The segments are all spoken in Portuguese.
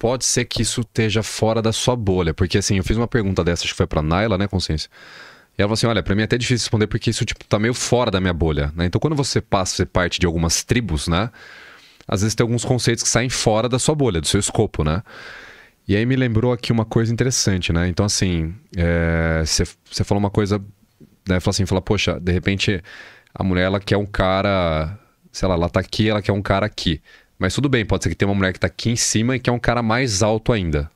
pode ser que isso esteja fora da sua bolha. Porque assim, eu fiz uma pergunta dessa, acho que foi pra Naila, né, Consciência? E ela falou assim: olha, pra mim é até difícil responder porque isso, tipo, tá meio fora da minha bolha, né? Então quando você passa a ser parte de algumas tribos, né? Às vezes tem alguns conceitos que saem fora da sua bolha, do seu escopo, né? E aí me lembrou aqui uma coisa interessante, né? Então, assim, eh, você é, falou uma coisa, né? Falou assim, fala, poxa, de repente a mulher, ela quer um cara, sei lá, ela tá aqui, ela quer um cara aqui. Mas tudo bem, pode ser que tenha uma mulher que tá aqui em cima e que é um cara mais alto ainda.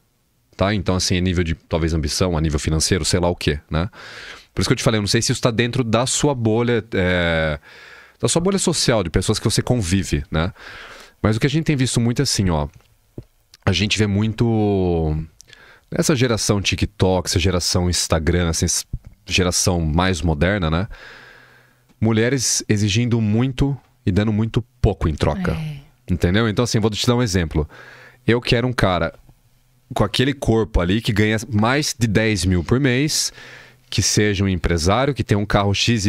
Tá? Então, assim, a é nível de, talvez, ambição, a nível financeiro, sei lá o quê, né? Por isso que eu te falei, eu não sei se isso tá dentro da sua bolha... É, da sua bolha social, de pessoas que você convive, né? Mas o que a gente tem visto muito é assim, ó... A gente vê muito... Essa geração TikTok, essa geração Instagram, essa geração mais moderna, né? Mulheres exigindo muito e dando muito pouco em troca. É. Entendeu? Então, assim, vou te dar um exemplo. Eu quero um cara com aquele corpo ali que ganha mais de 10 mil por mês, que seja um empresário, que tenha um carro XYZ.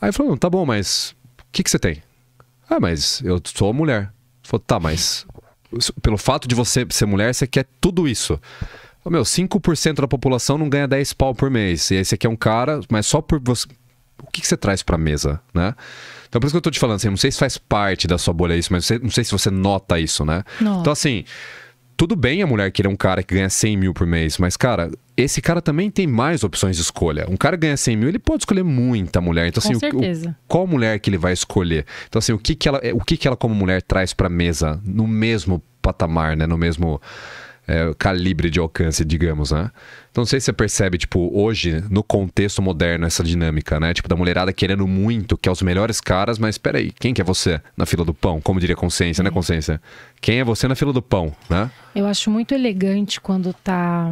Aí falou, tá bom, mas o que, que você tem? Ah, mas eu sou mulher. Falou, tá, mas pelo fato de você ser mulher, você quer tudo isso. Falei, Meu, 5% da população não ganha 10 pau por mês. E aí você quer um cara, mas só por você. O que, que você traz pra mesa, né? Então, por isso que eu tô te falando, assim, não sei se faz parte da sua bolha isso, mas não sei se você nota isso, né? Nossa. Então, assim, tudo bem a mulher querer um cara que ganha 100 mil por mês, mas, cara, esse cara também tem mais opções de escolha. Um cara ganha 100 mil, ele pode escolher muita mulher. Então, assim, o, qual mulher que ele vai escolher? Então, assim, o que, que, ela, o que, que ela, como mulher, traz pra mesa no mesmo patamar, né? No mesmo é, calibre de alcance, digamos, né? Então, não sei se você percebe, tipo, hoje, no contexto moderno, essa dinâmica, né? Tipo, da mulherada querendo muito, que é os melhores caras, mas peraí, quem que é você na fila do pão? Como diria consciência, é. né, uhum. consciência? Quem é você na fila do pão, né? Eu acho muito elegante quando tá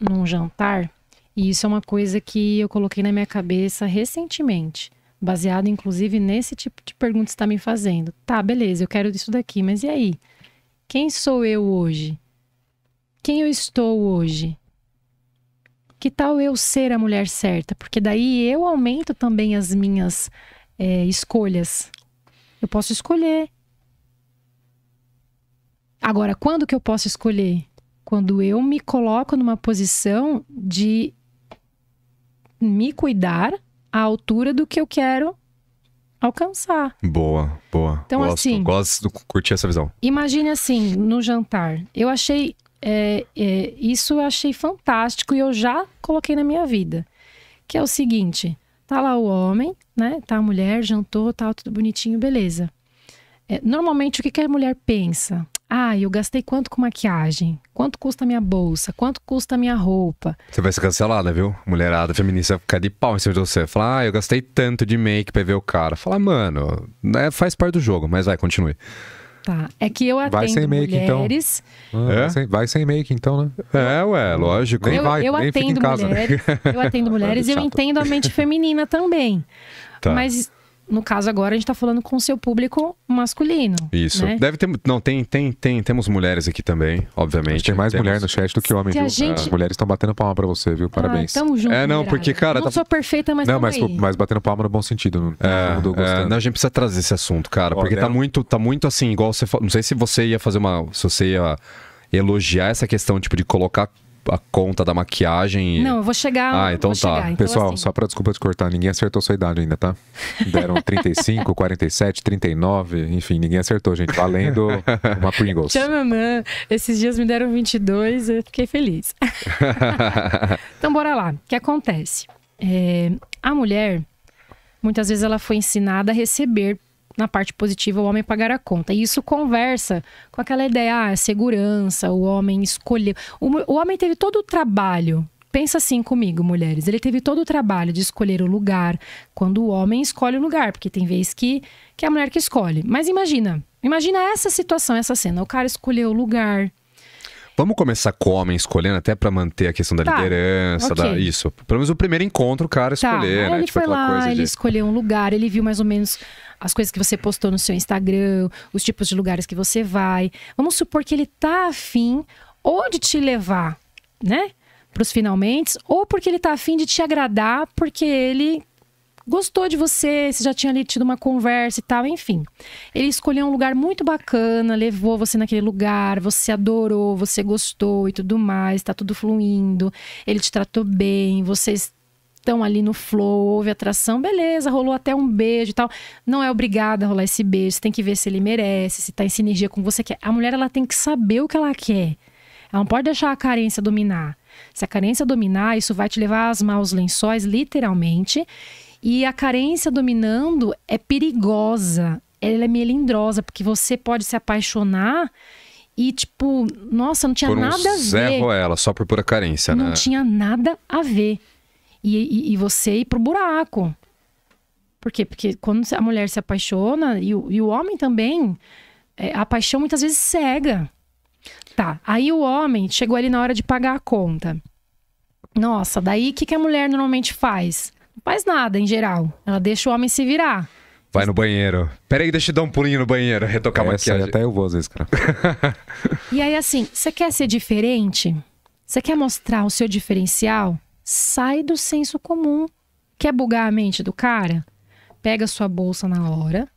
num jantar, e isso é uma coisa que eu coloquei na minha cabeça recentemente baseado inclusive nesse tipo de pergunta que está me fazendo. Tá, beleza, eu quero isso daqui, mas e aí? Quem sou eu hoje? quem eu estou hoje? Que tal eu ser a mulher certa? Porque daí eu aumento também as minhas é, escolhas. Eu posso escolher. Agora, quando que eu posso escolher? Quando eu me coloco numa posição de me cuidar à altura do que eu quero alcançar. Boa, boa. Então, gosto, assim. Gosto de curtir essa visão. Imagine assim, no jantar. Eu achei é, é, isso eu achei fantástico e eu já coloquei na minha vida. Que é o seguinte: tá lá o homem, né? Tá a mulher, jantou, tá tudo bonitinho, beleza. É, normalmente o que, que a mulher pensa? Ah, eu gastei quanto com maquiagem? Quanto custa minha bolsa? Quanto custa minha roupa? Você vai ser cancelada, né, viu? Mulherada feminista vai ficar de pau em cima de você. Falar, ah, eu gastei tanto de make pra ver o cara. Falar, mano, né, faz parte do jogo, mas vai, continue. Tá. É que eu atendo vai sem make, então. mulheres. Então. é? vai, sem, make, então, né? É, ué, lógico. Nem eu, vai, eu nem atendo em casa. Né? mulheres. eu atendo mulheres e eu entendo a mente feminina também. Tá. Mas, no caso agora, a gente está falando com o seu público masculino. Isso. Né? Deve ter. Não, tem, tem, tem, temos mulheres aqui também, obviamente. tem mais temos... mulher no chat do que homem, viu? Gente... As mulheres estão batendo palma pra você, viu? Parabéns. Ah, tamo junto. É, não, porque, cara. Eu não tá... sou perfeita, mas. Não, mas, aí. mas batendo palma no bom sentido. É, não, é, não, a gente precisa trazer esse assunto, cara. Ó, porque tá né? tá muito, tá muito assim, igual você. Não sei se você ia fazer uma. Se você ia elogiar essa questão, tipo, de colocar a conta da maquiagem. E... Não, eu vou chegar. Ah, então tá. Chegar. Então, Pessoal, assim... só pra desculpa te cortar, ninguém acertou sua idade ainda, tá? Deram 35, 47, 39, enfim, ninguém acertou, gente. Valendo uma Pringles. Tchamamã, esses dias me deram 22, eu fiquei feliz. então, bora lá. O que acontece? É, a mulher, muitas vezes, ela foi ensinada a receber na parte positiva, o homem pagar a conta. E isso conversa com aquela ideia, ah, segurança, o homem escolheu. O, o homem teve todo o trabalho. Pensa assim comigo, mulheres. Ele teve todo o trabalho de escolher o lugar, quando o homem escolhe o lugar, porque tem vez que, que é a mulher que escolhe. Mas imagina, imagina essa situação, essa cena. O cara escolheu o lugar, Vamos começar com o homem escolhendo, até para manter a questão da tá, liderança, okay. da, isso. Pelo menos o primeiro encontro, o cara tá, escolher, tá, né? Ele tipo foi lá, ele de... escolheu um lugar, ele viu mais ou menos as coisas que você postou no seu Instagram, os tipos de lugares que você vai. Vamos supor que ele tá afim ou de te levar, né? Para os finalmente, ou porque ele tá afim de te agradar, porque ele gostou de você, Você já tinha ali tido uma conversa e tal, enfim. Ele escolheu um lugar muito bacana, levou você naquele lugar, você adorou, você gostou e tudo mais, tá tudo fluindo, ele te tratou bem, vocês estão ali no flow, houve atração, beleza, rolou até um beijo e tal. Não é obrigada a rolar esse beijo, você tem que ver se ele merece, se tá em sinergia com você A mulher ela tem que saber o que ela quer. Ela não pode deixar a carência dominar. Se a carência dominar, isso vai te levar às maus lençóis, literalmente, e a carência dominando é perigosa, ela é melindrosa, porque você pode se apaixonar e, tipo, nossa, não tinha um nada a ver. zero ela, só por pura carência, não né? Não tinha nada a ver. E, e, e, você ir pro buraco. Por quê? Porque quando a mulher se apaixona, e o, e o homem também, é, a paixão muitas vezes cega. Tá, aí o homem chegou ali na hora de pagar a conta. Nossa, daí o que, que a mulher normalmente faz? Não faz nada, em geral. Ela deixa o homem se virar. Vai no banheiro. Peraí, deixa eu dar um pulinho no banheiro, retocar mais maquiagem. Até eu vou às vezes, cara. e aí, assim, você quer ser diferente? Você quer mostrar o seu diferencial? Sai do senso comum. Quer bugar a mente do cara? Pega sua bolsa na hora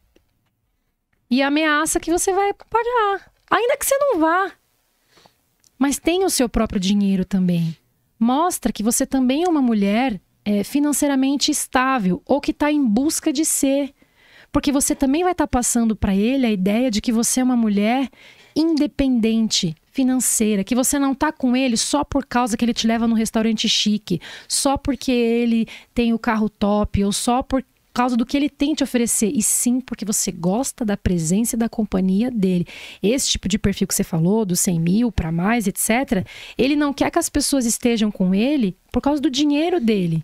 e ameaça que você vai pagar. Ainda que você não vá. Mas tem o seu próprio dinheiro também. Mostra que você também é uma mulher é, financeiramente estável ou que está em busca de ser. Porque você também vai estar tá passando para ele a ideia de que você é uma mulher independente financeira, que você não tá com ele só por causa que ele te leva no restaurante chique, só porque ele tem o carro top ou só por causa do que ele tem te oferecer, e sim porque você gosta da presença e da companhia dele. Esse tipo de perfil que você falou, dos 100 mil para mais, etc., ele não quer que as pessoas estejam com ele por causa do dinheiro dele.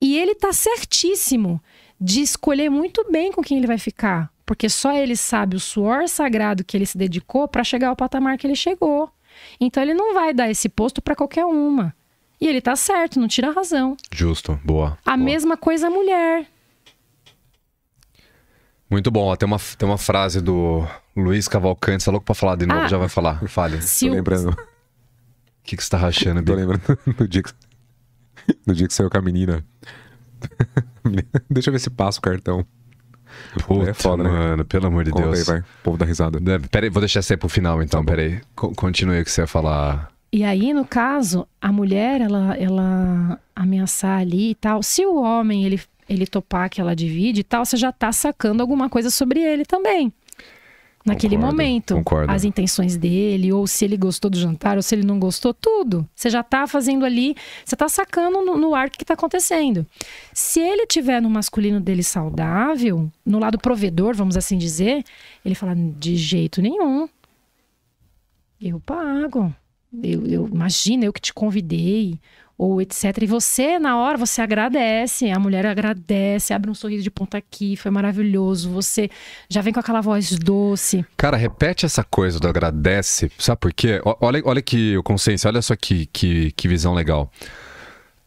E ele tá certíssimo de escolher muito bem com quem ele vai ficar, porque só ele sabe o suor sagrado que ele se dedicou para chegar ao patamar que ele chegou. Então ele não vai dar esse posto para qualquer uma. E ele tá certo, não tira a razão. Justo, boa. A boa. mesma coisa a mulher. Muito bom. tem, uma, tem uma frase do Luiz Cavalcante, tá louco pra falar de novo, ah, já vai falar. Fale. Tô lembrando. O que, que você tá rachando, Tô lembrando do dia que... No dia que saiu com a menina. Deixa eu ver se passa o cartão. Puta, é foda, né? mano, né? pelo amor de Conta Deus. Aí, vai. O povo dá risada. Peraí, vou deixar você pro final então, tá peraí. Continue o que você ia falar. E aí, no caso, a mulher, ela, ela ameaçar ali e tal. Se o homem, ele, ele topar que ela divide e tal, você já tá sacando alguma coisa sobre ele também naquele concordo, momento. Concordo. As intenções dele, ou se ele gostou do jantar, ou se ele não gostou, tudo. Você já tá fazendo ali, você tá sacando no, no ar o que tá acontecendo. Se ele tiver no masculino dele saudável, no lado provedor, vamos assim dizer, ele fala: de jeito nenhum. Eu pago. Eu, eu imagina, eu que te convidei ou etc. E você, na hora, você agradece, a mulher agradece, abre um sorriso de ponta aqui, foi maravilhoso. Você já vem com aquela voz doce. Cara, repete essa coisa do agradece, sabe por quê? Olha, olha que consciência, olha só que, que, que visão legal.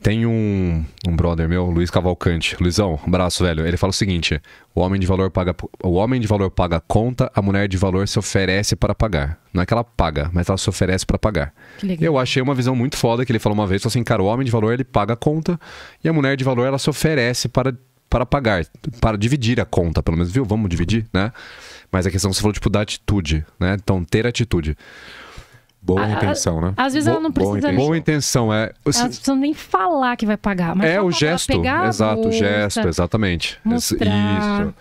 Tem um, um brother meu, Luiz Cavalcante. Luizão, abraço, velho. Ele fala o seguinte: o homem de valor paga o homem de valor paga a conta, a mulher de valor se oferece para pagar. Não é que ela paga, mas ela se oferece para pagar. Eu achei uma visão muito foda que ele falou uma vez, falou assim, cara, o homem de valor ele paga a conta e a mulher de valor ela se oferece para para pagar, para dividir a conta, pelo menos, viu? Vamos dividir, né? Mas a questão que você falou, tipo, da atitude, né? Então, ter atitude. Boa a, intenção, né? Às vezes Bo ela não precisa boa nem... Boa intenção, é... Você... Ela assim, não precisa nem falar que vai pagar. é, o gesto. Exato, o gesto, exatamente. Mostrar. Isso.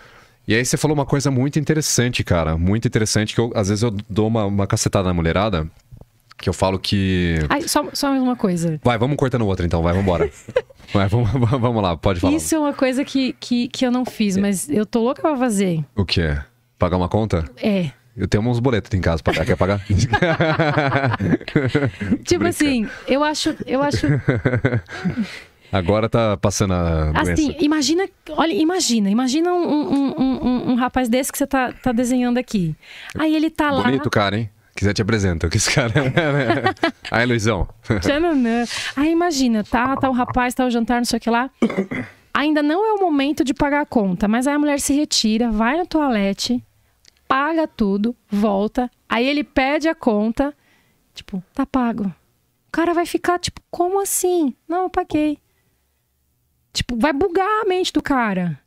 E aí você falou uma coisa muito interessante, cara. Muito interessante, que eu, às vezes eu dou uma, uma cacetada na mulherada, que eu falo que... Ai, só, só uma coisa. Vai, vamos cortando outra então, vai, vambora. vai, vamos, vamos lá, pode falar. Isso é uma coisa que, que, que eu não fiz, é. mas eu tô louca pra fazer. O quê? Pagar uma conta? É. Eu tenho uns boletos em casa para pagar. Quer pagar? tipo assim, eu acho, eu acho. Agora tá passando a doença. Assim, imagina, olha, imagina, imagina um, um, um, um rapaz desse que você tá, tá desenhando aqui. Aí ele tá Bonito lá. Bonito, cara, hein? Quiser te apresento, que esse cara é. Né? Aí, Luizão. Aí imagina, tá, tá o rapaz, tá o jantar, não sei o que lá. Ainda não é o momento de pagar a conta, mas aí a mulher se retira, vai no toalete, paga tudo, volta. Aí ele pede a conta, tipo, tá pago. O cara vai ficar tipo, como assim? Não, eu paguei. Tipo, vai bugar a mente do cara.